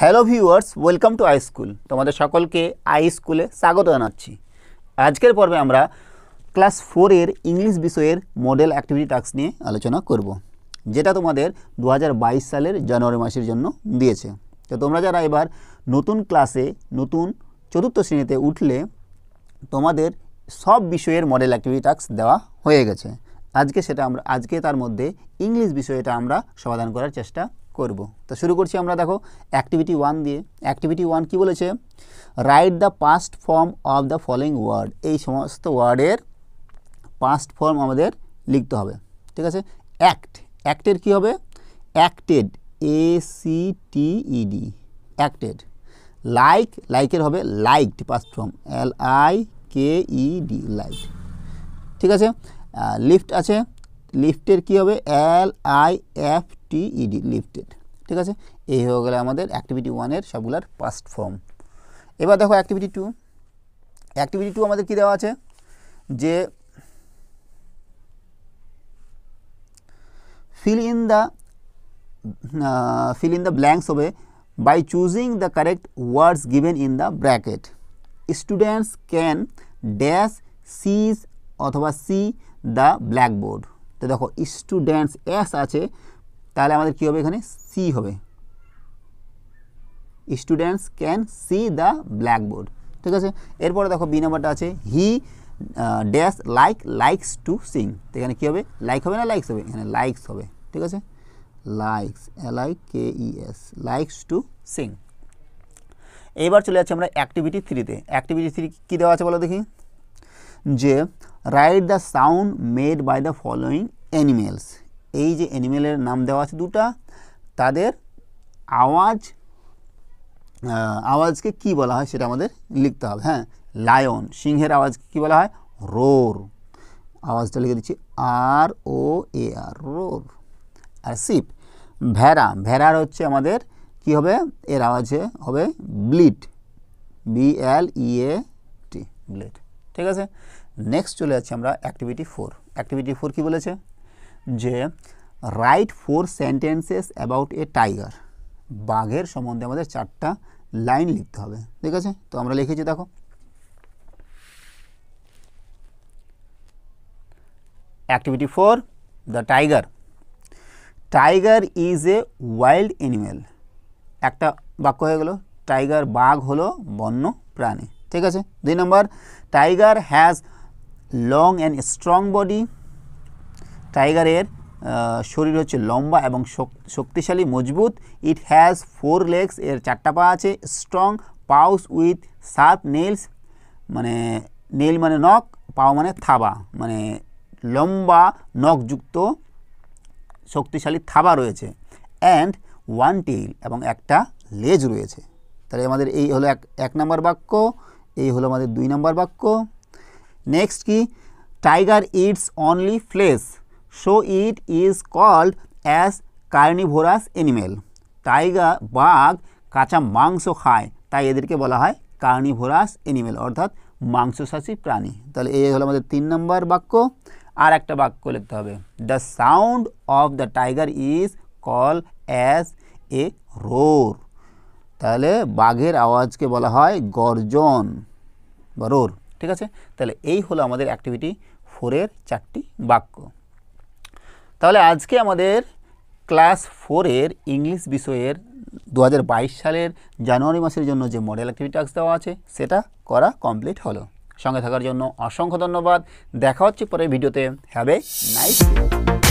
hello viewers welcome to I school তোমাদের সকলকে I স্কুলে স্বাগত জানাচ্ছি আজকের পর্বে আমরা ক্লাস ফোরের ইংলিশ বিষয়ের মডেল অ্যাক্টিভিটি টাক্স নিয়ে আলোচনা করব যেটা তোমাদের দু সালের জানুয়ারি মাসের জন্য দিয়েছে তো তোমরা যারা এবার নতুন ক্লাসে নতুন চতুর্থ শ্রেণীতে উঠলে তোমাদের সব বিষয়ের মডেল অ্যাক্টিভিটি টাক্স দেওয়া হয়ে গেছে আজকে সেটা আমরা আজকে তার মধ্যে ইংলিশ বিষয়টা আমরা সমাধান করার চেষ্টা করব তো শুরু করছি আমরা দেখো অ্যাক্টিভিটি ওয়ান দিয়ে অ্যাক্টিভিটি ওয়ান কী বলেছে write the past form of the following word এই সমস্ত ওয়ার্ডের পাস্ট ফর্ম আমাদের লিখতে হবে ঠিক আছে অ্যাক্ট অ্যাক্টের কী হবে acted A C T E D acted like লাইকের হবে liked past form L I K E D like ঠিক আছে লিফট আছে লিফটের কী হবে L I F T E D lifted ঠিক আছে এই হয়ে গেলে আমাদের অ্যাক্টিভিটি ওয়ানের সবগুলার পাস্ট ফর্ম এবার দেখো অ্যাক্টিভিটি টু অ্যাক্টিভিটি টু আমাদের কি দেওয়া আছে যে fill in the fill in the the blanks by choosing the correct words correct in the bracket students can dash can অথবা সি দ্য ব্ল্যাকবোর্ড তো দেখো স্টুডেন্টস এস আছে তাহলে আমাদের কী হবে এখানে সি হবে students can see the blackboard ঠিক আছে এরপরে দেখো বি নাম্বারটা আছে he dash like likes to sing এখানে কী হবে লাইক হবে না লাইকস হবে এখানে লাইকস হবে ঠিক আছে likes L I K E S likes to sing এবার চলে যাচ্ছি আমরা অ্যাক্টিভিটি থ্রিতে অ্যাক্টিভিটি থ্রি কী দেওয়া আছে বলো দেখি যে write the sound made by the following animals এই যে অ্যানিমেলের নাম দেওয়া আছে দুটা তাদের আওয়াজ আওয়াজকে কি বলা হয় সেটা আমাদের লিখতে হবে হ্যাঁ লায়ন সিংহের আওয়াজকে কি বলা হয় রোর আওয়াজটা লিখে দিচ্ছি আর ও এ আর রোর আর সিপ ভেড়া ভেড়ার হচ্ছে আমাদের কি হবে এর আওয়াজে হবে bleat B L E A T bleat ঠিক আছে নেক্সট চলে যাচ্ছি আমরা অ্যাক্টিভিটি ফোর অ্যাক্টিভিটি ফোর কী বলেছে যে write four sentences about a tiger বাঘের সম্বন্ধে আমাদের চারটা লাইন লিখতে হবে ঠিক আছে তো আমরা লিখেছি দেখো activity four the tiger tiger is a wild animal একটা বাক্য হয়ে গেল টাইগার বাঘ হলো বন্য প্রাণী ঠিক আছে দুই নম্বর tiger has long and strong body টাইগারের শরীর হচ্ছে লম্বা এবং শক্তিশালী মজবুত ইট হ্যাজ ফোর লেগস এর চারটা পা আছে strong paws with sharp nails মানে নেল মানে নখ পাও মানে থাবা মানে লম্বা নখযুক্ত শক্তিশালী থাবা রয়েছে অ্যান্ড ওয়ান টেইল এবং একটা লেজ রয়েছে তাহলে আমাদের এই হলো এক এক নম্বর বাক্য এই হলো আমাদের দুই নম্বর বাক্য নেক্সট কি tiger eats only flesh so it is called as carnivorous animal tiger বাঘ কাঁচা মাংস খায় তাই এদেরকে বলা হয় কার্নিভোরাস অ্যানিমেল অর্থাৎ মাংসশাসী প্রাণী তাহলে এই হলো আমাদের তিন নম্বর বাক্য আর একটা বাক্য লিখতে হবে the sound of the tiger is call as a roar তাহলে বাঘের আওয়াজকে বলা হয় গর্জন বা রোর ঠিক আছে তাহলে এই হলো আমাদের অ্যাক্টিভিটি ফোরের চারটি বাক্য তাহলে আজকে আমাদের ক্লাস ফোরের ইংলিশ বিষয়ের দু সালের জানুয়ারি মাসের জন্য যে মডেল টাস্ক দেওয়া আছে সেটা করা কমপ্লিট হলো সঙ্গে থাকার জন্য অসংখ্য ধন্যবাদ দেখা হচ্ছে পরে ভিডিওতে হ্যাভ এ নাইস